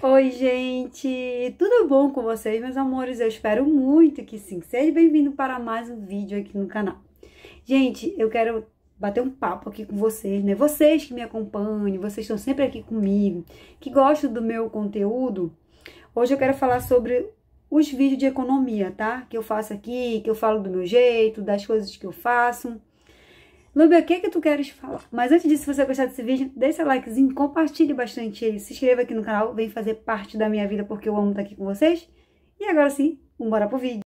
Oi, gente! Tudo bom com vocês, meus amores? Eu espero muito que sim. Seja bem-vindo para mais um vídeo aqui no canal. Gente, eu quero bater um papo aqui com vocês, né? Vocês que me acompanham, vocês estão sempre aqui comigo, que gostam do meu conteúdo. Hoje eu quero falar sobre os vídeos de economia, tá? Que eu faço aqui, que eu falo do meu jeito, das coisas que eu faço. Lúbia, o que, é que tu queres falar? Mas antes disso, se você gostar desse vídeo, deixa seu likezinho, compartilhe bastante ele, se inscreva aqui no canal, vem fazer parte da minha vida porque eu amo estar aqui com vocês. E agora sim, bora pro vídeo.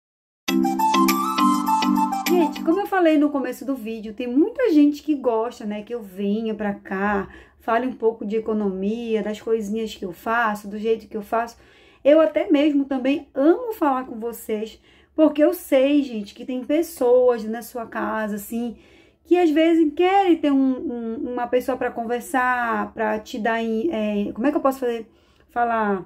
Gente, como eu falei no começo do vídeo, tem muita gente que gosta, né, que eu venha pra cá, fale um pouco de economia, das coisinhas que eu faço, do jeito que eu faço. Eu até mesmo também amo falar com vocês, porque eu sei, gente, que tem pessoas na sua casa, assim, que às vezes querem ter um, um, uma pessoa para conversar, para te dar. É, como é que eu posso fazer? Falar.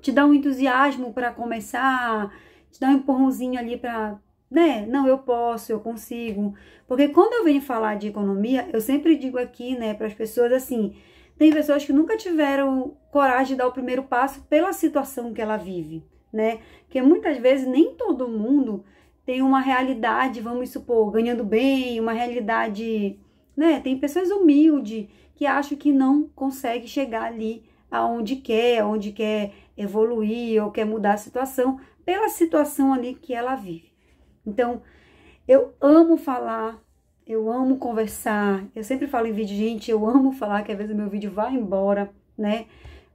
Te dar um entusiasmo para começar, te dar um empurrãozinho ali para. Né? Não, eu posso, eu consigo. Porque quando eu venho falar de economia, eu sempre digo aqui, né, para as pessoas assim: tem pessoas que nunca tiveram coragem de dar o primeiro passo pela situação que ela vive, né? Que muitas vezes nem todo mundo tem uma realidade, vamos supor, ganhando bem, uma realidade, né? Tem pessoas humildes que acham que não consegue chegar ali aonde quer, onde quer evoluir ou quer mudar a situação pela situação ali que ela vive. Então, eu amo falar, eu amo conversar. Eu sempre falo em vídeo, gente, eu amo falar que às vezes o meu vídeo vai embora, né?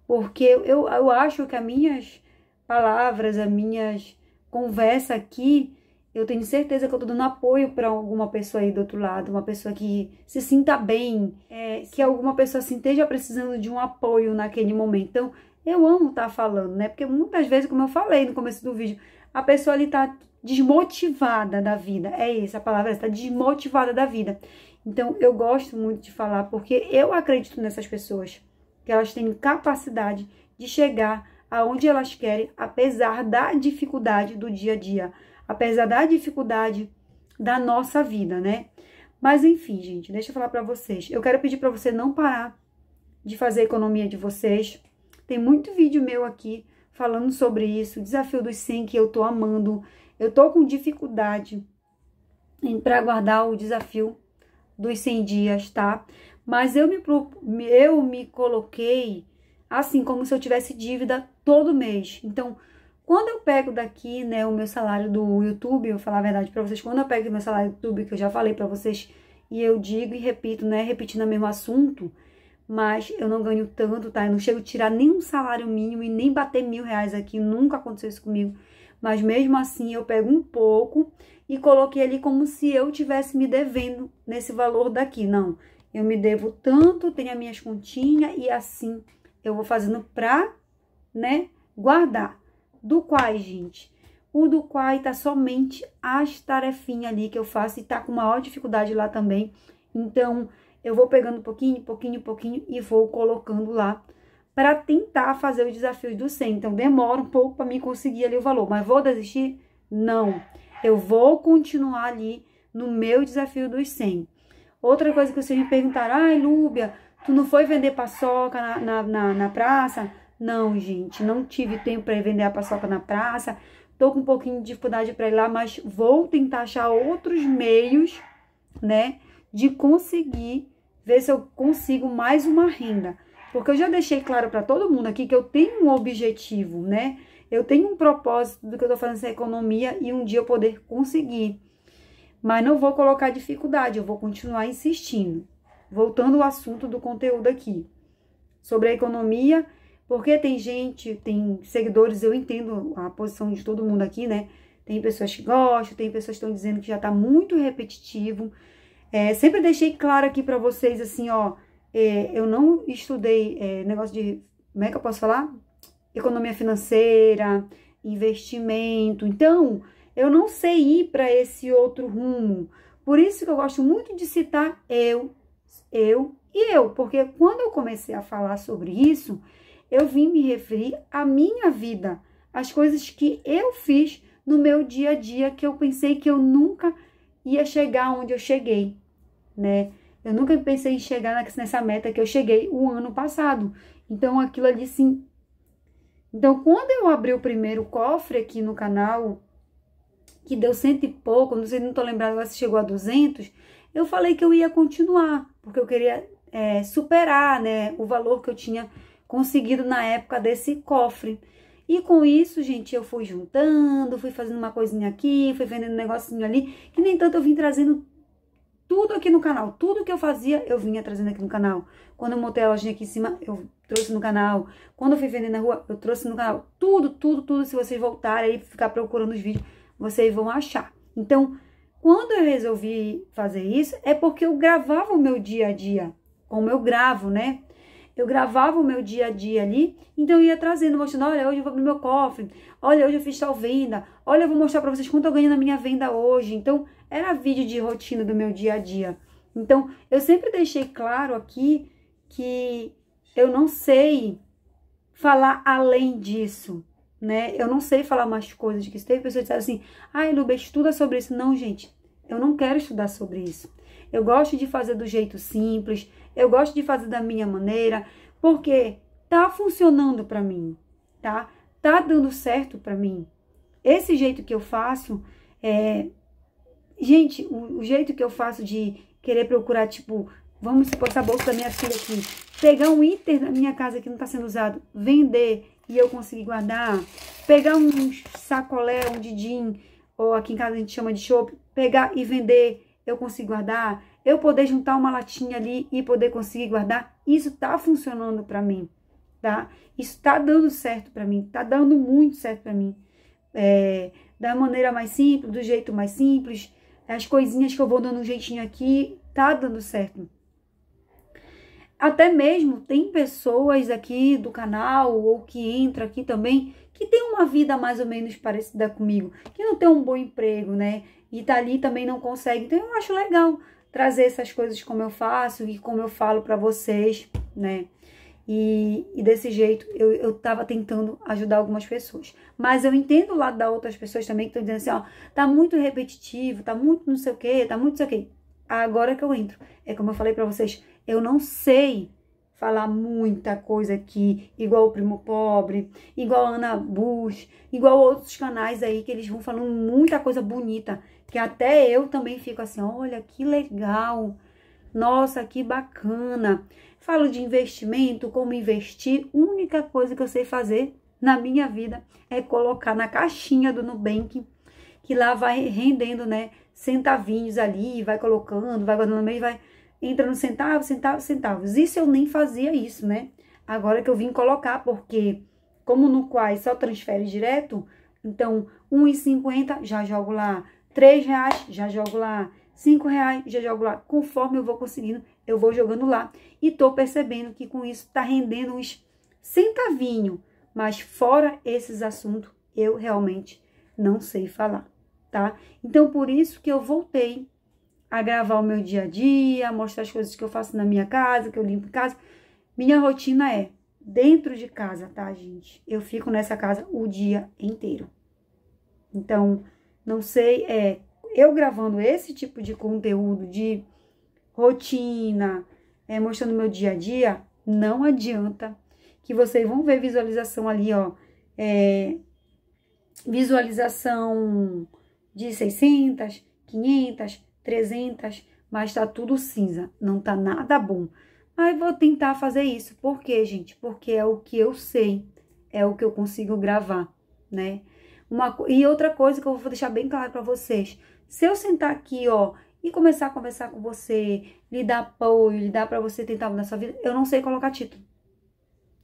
Porque eu, eu acho que as minhas palavras, as minhas conversas aqui eu tenho certeza que eu tô dando apoio para alguma pessoa aí do outro lado, uma pessoa que se sinta bem, é, que alguma pessoa assim, esteja precisando de um apoio naquele momento. Então, eu amo estar tá falando, né? Porque muitas vezes, como eu falei no começo do vídeo, a pessoa ali tá desmotivada da vida. É isso, a palavra está desmotivada da vida. Então, eu gosto muito de falar porque eu acredito nessas pessoas, que elas têm capacidade de chegar aonde elas querem, apesar da dificuldade do dia a dia apesar da dificuldade da nossa vida, né? Mas enfim, gente, deixa eu falar para vocês. Eu quero pedir para você não parar de fazer a economia de vocês. Tem muito vídeo meu aqui falando sobre isso, desafio dos 100 que eu tô amando. Eu tô com dificuldade para guardar o desafio dos 100 dias, tá? Mas eu me eu me coloquei assim como se eu tivesse dívida todo mês. Então, quando eu pego daqui, né, o meu salário do YouTube, eu vou falar a verdade para vocês, quando eu pego o meu salário do YouTube, que eu já falei para vocês, e eu digo e repito, né, repetindo o mesmo assunto, mas eu não ganho tanto, tá? Eu não chego a tirar nenhum salário mínimo e nem bater mil reais aqui, nunca aconteceu isso comigo. Mas mesmo assim, eu pego um pouco e coloquei ali como se eu tivesse me devendo nesse valor daqui. Não, eu me devo tanto, tenho as minhas continhas e assim eu vou fazendo pra, né, guardar do quai, gente. O do quai tá somente as tarefinhas ali que eu faço e tá com maior dificuldade lá também. Então, eu vou pegando um pouquinho, pouquinho, pouquinho e vou colocando lá para tentar fazer os desafios do 100. Então, demora um pouco para mim conseguir ali o valor, mas vou desistir? Não. Eu vou continuar ali no meu desafio dos 100. Outra coisa que vocês me perguntaram, ai, Lúbia, tu não foi vender paçoca na, na, na, na praça? Não, gente, não tive tempo para vender a paçoca na praça. Tô com um pouquinho de dificuldade para ir lá, mas vou tentar achar outros meios, né, de conseguir ver se eu consigo mais uma renda. Porque eu já deixei claro para todo mundo aqui que eu tenho um objetivo, né? Eu tenho um propósito do que eu tô fazendo essa economia e um dia eu poder conseguir. Mas não vou colocar dificuldade, eu vou continuar insistindo. Voltando ao assunto do conteúdo aqui. Sobre a economia, porque tem gente, tem seguidores, eu entendo a posição de todo mundo aqui, né? Tem pessoas que gostam, tem pessoas que estão dizendo que já tá muito repetitivo. É, sempre deixei claro aqui para vocês, assim, ó, é, eu não estudei é, negócio de, como é que eu posso falar? Economia financeira, investimento. Então, eu não sei ir para esse outro rumo. Por isso que eu gosto muito de citar eu, eu e eu, porque quando eu comecei a falar sobre isso, eu vim me referir à minha vida, às coisas que eu fiz no meu dia a dia que eu pensei que eu nunca ia chegar onde eu cheguei, né? Eu nunca pensei em chegar nessa meta que eu cheguei o ano passado. Então aquilo ali sim. Então quando eu abri o primeiro cofre aqui no canal, que deu cento e pouco, não sei, não tô agora se chegou a duzentos. eu falei que eu ia continuar, porque eu queria é, superar, né, o valor que eu tinha conseguido na época desse cofre. E com isso, gente, eu fui juntando, fui fazendo uma coisinha aqui, fui vendendo um negocinho ali, que nem tanto eu vim trazendo tudo aqui no canal. Tudo que eu fazia, eu vinha trazendo aqui no canal. Quando eu montei a lojinha aqui em cima, eu trouxe no canal. Quando eu fui vender na rua, eu trouxe no canal. Tudo, tudo, tudo. Se vocês voltarem e ficar procurando os vídeos, vocês vão achar. Então, quando eu resolvi fazer isso, é porque eu gravava o meu dia a dia. Como eu gravo, né? eu gravava o meu dia a dia ali, então eu ia trazendo, mostrando, olha, hoje eu vou abrir meu cofre, olha, hoje eu fiz tal venda, olha, eu vou mostrar para vocês quanto eu ganho na minha venda hoje. Então, era vídeo de rotina do meu dia a dia. Então, eu sempre deixei claro aqui que eu não sei falar além disso, né? Eu não sei falar mais coisas que teve pessoas disseram assim: "Ai, Luba, estuda sobre isso". Não, gente. Eu não quero estudar sobre isso. Eu gosto de fazer do jeito simples, eu gosto de fazer da minha maneira, porque tá funcionando para mim, tá? Tá dando certo para mim. Esse jeito que eu faço é gente, o, o, jeito que eu faço de querer procurar tipo, vamos supor essa bolsa da minha filha aqui, pegar um item da minha casa que não tá sendo usado, vender e eu conseguir guardar, pegar um sacolé, um didim, ou aqui em casa a gente chama de chope, pegar e vender, eu consigo guardar eu poder juntar uma latinha ali e poder conseguir guardar, isso tá funcionando para mim, tá? Isso tá dando certo para mim, tá dando muito certo para mim. É, da maneira mais simples, do jeito mais simples, as coisinhas que eu vou dando um jeitinho aqui, tá dando certo. Até mesmo tem pessoas aqui do canal ou que entra aqui também que tem uma vida mais ou menos parecida comigo, que não tem um bom emprego, né? E tá ali também não consegue. Então eu acho legal trazer essas coisas como eu faço e como eu falo para vocês, né? E, e, desse jeito eu, eu tava tentando ajudar algumas pessoas. Mas eu entendo o lado das outras pessoas também que estão dizendo assim, ó, tá muito repetitivo, tá muito não sei o que, tá muito não sei o que. Agora que eu entro. É como eu falei para vocês, eu não sei falar muita coisa aqui, igual o Primo Pobre, igual a Ana Bush, igual outros canais aí que eles vão falando muita coisa bonita que até eu também fico assim, olha que legal, nossa, que bacana. Falo de investimento, como investir, única coisa que eu sei fazer na minha vida é colocar na caixinha do Nubank, que lá vai rendendo, né, centavinhos ali, vai colocando, vai guardando no meio, vai entrando centavos, centavos, centavos. Isso eu nem fazia isso, né? Agora que eu vim colocar, porque como no Quai só transfere direto, então 1,50 já jogo lá, três reais, já jogo lá. Cinco reais, já jogo lá. Conforme eu vou conseguindo, eu vou jogando lá. E tô percebendo que com isso tá rendendo uns centavinho. Mas fora esses assuntos, eu realmente não sei falar, tá? Então, por isso que eu voltei a gravar o meu dia a dia, mostrar as coisas que eu faço na minha casa, que eu limpo casa. Minha rotina é dentro de casa, tá, gente? Eu fico nessa casa o dia inteiro. Então, não sei, é eu gravando esse tipo de conteúdo de rotina, é, mostrando meu dia a dia, não adianta que vocês vão ver visualização ali, ó, é, visualização de 600, 500, 300, mas tá tudo cinza, não tá nada bom. Mas vou tentar fazer isso, por quê, gente? Porque é o que eu sei, é o que eu consigo gravar, né? Uma, e outra coisa que eu vou deixar bem claro para vocês. Se eu sentar aqui, ó, e começar a conversar com você, lhe dar apoio, lhe dar para você tentar mudar sua vida, eu não sei colocar título.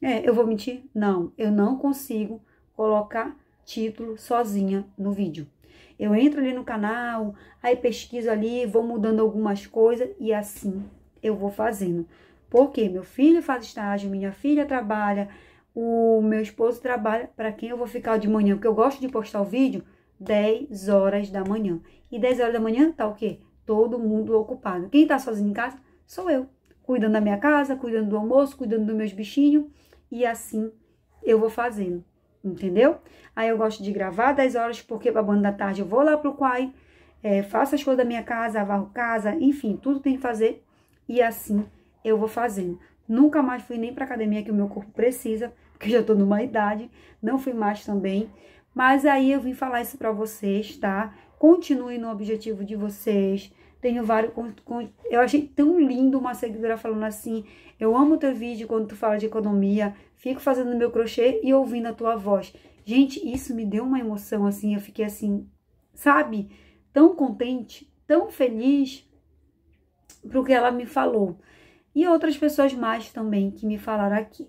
É, eu vou mentir? Não, eu não consigo colocar título sozinha no vídeo. Eu entro ali no canal, aí pesquiso ali, vou mudando algumas coisas e assim eu vou fazendo. Porque meu filho faz estágio, minha filha trabalha, o meu esposo trabalha, para quem eu vou ficar de manhã, porque eu gosto de postar o vídeo 10 horas da manhã. E 10 horas da manhã tá o quê? Todo mundo ocupado. Quem tá sozinho em casa sou eu, cuidando da minha casa, cuidando do almoço, cuidando dos meus bichinhos, e assim eu vou fazendo, entendeu? Aí eu gosto de gravar 10 horas, porque pra banda da tarde eu vou lá pro Quai, é, faço as coisas da minha casa, avarro casa, enfim, tudo tem que fazer, e assim eu vou fazendo. Nunca mais fui nem pra academia que o meu corpo precisa, porque eu já tô numa idade, não fui mais também. Mas aí eu vim falar isso para vocês, tá? Continue no objetivo de vocês. Tenho vários. Eu achei tão lindo uma seguidora falando assim: eu amo teu vídeo quando tu fala de economia, fico fazendo meu crochê e ouvindo a tua voz. Gente, isso me deu uma emoção assim, eu fiquei assim, sabe? Tão contente, tão feliz pro que ela me falou. E outras pessoas mais também que me falaram aqui.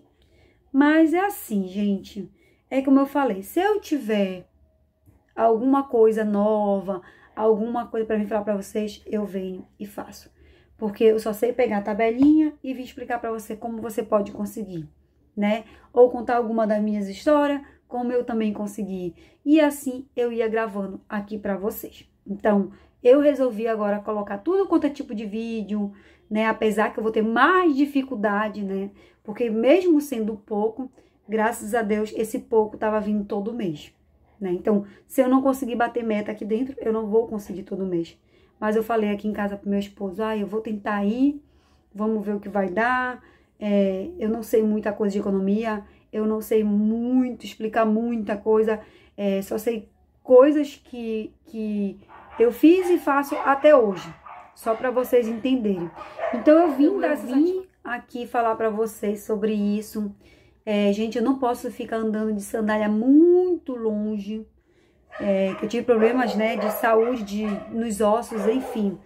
Mas é assim, gente. É como eu falei, se eu tiver alguma coisa nova, alguma coisa para me falar para vocês, eu venho e faço. Porque eu só sei pegar a tabelinha e vir explicar para você como você pode conseguir, né? Ou contar alguma das minhas histórias, como eu também consegui. E assim eu ia gravando aqui para vocês. Então, eu resolvi agora colocar tudo quanto é tipo de vídeo, né? Apesar que eu vou ter mais dificuldade, né? Porque mesmo sendo pouco, graças a Deus, esse pouco estava vindo todo mês, né? Então, se eu não conseguir bater meta aqui dentro, eu não vou conseguir todo mês. Mas eu falei aqui em casa pro meu esposo, ah, eu vou tentar ir, vamos ver o que vai dar. É, eu não sei muita coisa de economia, eu não sei muito, explicar muita coisa, é, só sei coisas que, que eu fiz e faço até hoje só para vocês entenderem. Então eu vim, eu vim aqui falar para vocês sobre isso. É, gente, eu não posso ficar andando de sandália muito longe, é, que eu tive problemas, né, de saúde, de, nos ossos, enfim.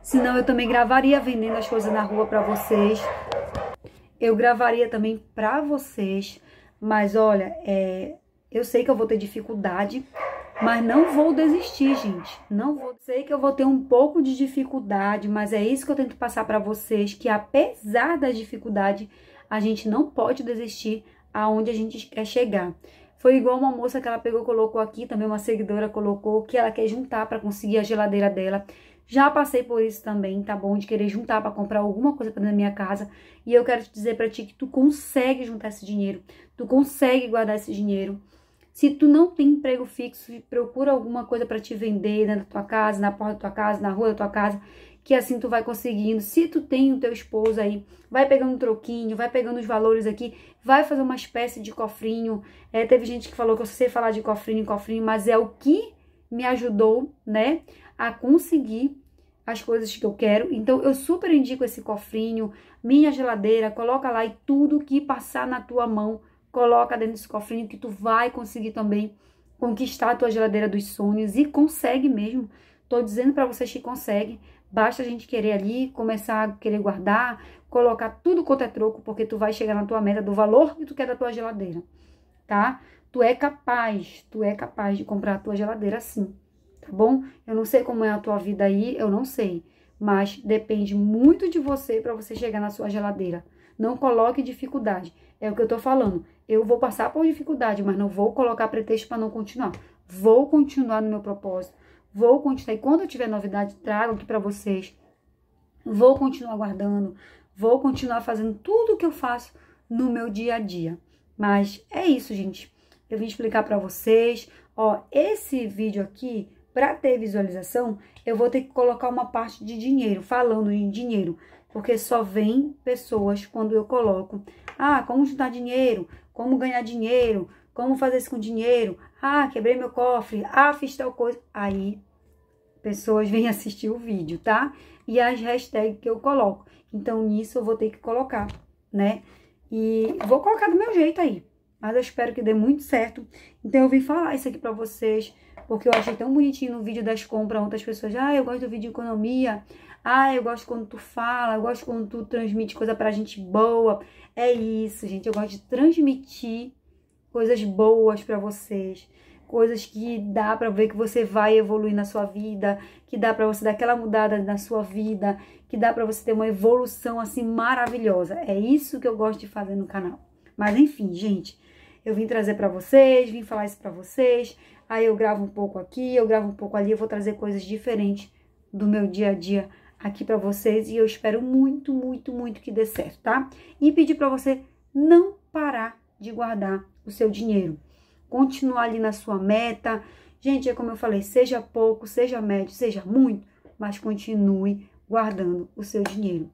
Senão eu também gravaria vendendo as coisas na rua para vocês. Eu gravaria também para vocês, mas olha, é, eu sei que eu vou ter dificuldade mas não vou desistir, gente. Não vou. Sei que eu vou ter um pouco de dificuldade, mas é isso que eu tento passar para vocês, que apesar da dificuldade, a gente não pode desistir aonde a gente quer chegar. Foi igual uma moça que ela pegou, colocou aqui, também uma seguidora colocou que ela quer juntar para conseguir a geladeira dela. Já passei por isso também, tá bom? De querer juntar para comprar alguma coisa para dentro da minha casa. E eu quero te dizer para ti que tu consegue juntar esse dinheiro, tu consegue guardar esse dinheiro. Se tu não tem emprego fixo, procura alguma coisa para te vender dentro da tua casa, na porta da tua casa, na rua da tua casa, que assim tu vai conseguindo. Se tu tem o teu esposo aí, vai pegando um troquinho, vai pegando os valores aqui, vai fazer uma espécie de cofrinho. É, teve gente que falou que eu sei falar de cofrinho, cofrinho, mas é o que me ajudou, né, a conseguir as coisas que eu quero. Então eu super indico esse cofrinho, minha geladeira, coloca lá e tudo que passar na tua mão coloca dentro desse cofrinho que tu vai conseguir também conquistar a tua geladeira dos sonhos e consegue mesmo. Tô dizendo para vocês que consegue. Basta a gente querer ali, começar a querer guardar, colocar tudo quanto é troco, porque tu vai chegar na tua meta do valor que tu quer da tua geladeira, tá? Tu é capaz, tu é capaz de comprar a tua geladeira sim, tá bom? Eu não sei como é a tua vida aí, eu não sei, mas depende muito de você para você chegar na sua geladeira. Não coloque dificuldade. É o que eu tô falando. Eu vou passar por dificuldade, mas não vou colocar pretexto para não continuar. Vou continuar no meu propósito. Vou continuar. E quando eu tiver novidade, trago aqui para vocês. Vou continuar guardando. Vou continuar fazendo tudo o que eu faço no meu dia a dia. Mas é isso, gente. Eu vim explicar para vocês. Ó, esse vídeo aqui para ter visualização, eu vou ter que colocar uma parte de dinheiro, falando em dinheiro. Porque só vem pessoas quando eu coloco, ah, como juntar dinheiro, como ganhar dinheiro, como fazer isso com dinheiro, ah, quebrei meu cofre, ah, fiz tal coisa. Aí, pessoas vêm assistir o vídeo, tá? E as hashtags que eu coloco. Então, nisso eu vou ter que colocar, né? E vou colocar do meu jeito aí. Mas eu espero que dê muito certo. Então, eu vim falar isso aqui pra vocês porque eu achei tão bonitinho no vídeo das compras outras pessoas, ah, eu gosto do vídeo de economia, ah, eu gosto quando tu fala, eu gosto quando tu transmite coisa pra gente boa. É isso, gente, eu gosto de transmitir coisas boas para vocês, coisas que dá para ver que você vai evoluir na sua vida, que dá para você dar aquela mudada na sua vida, que dá para você ter uma evolução assim maravilhosa. É isso que eu gosto de fazer no canal. Mas enfim, gente, eu vim trazer para vocês, vim falar isso para vocês. Aí eu gravo um pouco aqui, eu gravo um pouco ali, eu vou trazer coisas diferentes do meu dia a dia aqui para vocês e eu espero muito, muito, muito que dê certo, tá? E pedir para você não parar de guardar o seu dinheiro. Continuar ali na sua meta. Gente, é como eu falei, seja pouco, seja médio, seja muito, mas continue guardando o seu dinheiro.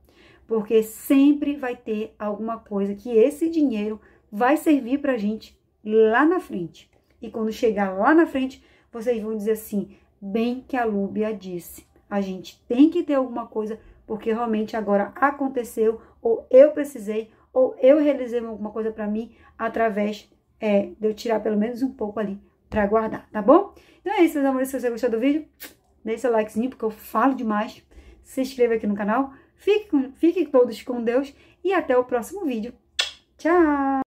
Porque sempre vai ter alguma coisa que esse dinheiro vai servir para gente lá na frente. E quando chegar lá na frente, vocês vão dizer assim: bem que a Lúbia disse. A gente tem que ter alguma coisa, porque realmente agora aconteceu, ou eu precisei, ou eu realizei alguma coisa para mim através é, de eu tirar pelo menos um pouco ali para guardar, tá bom? Então é isso, meus amores. Se você gostou do vídeo, deixe seu likezinho, porque eu falo demais. Se inscreva aqui no canal. Fiquem, fiquem todos com Deus e até o próximo vídeo. Tchau!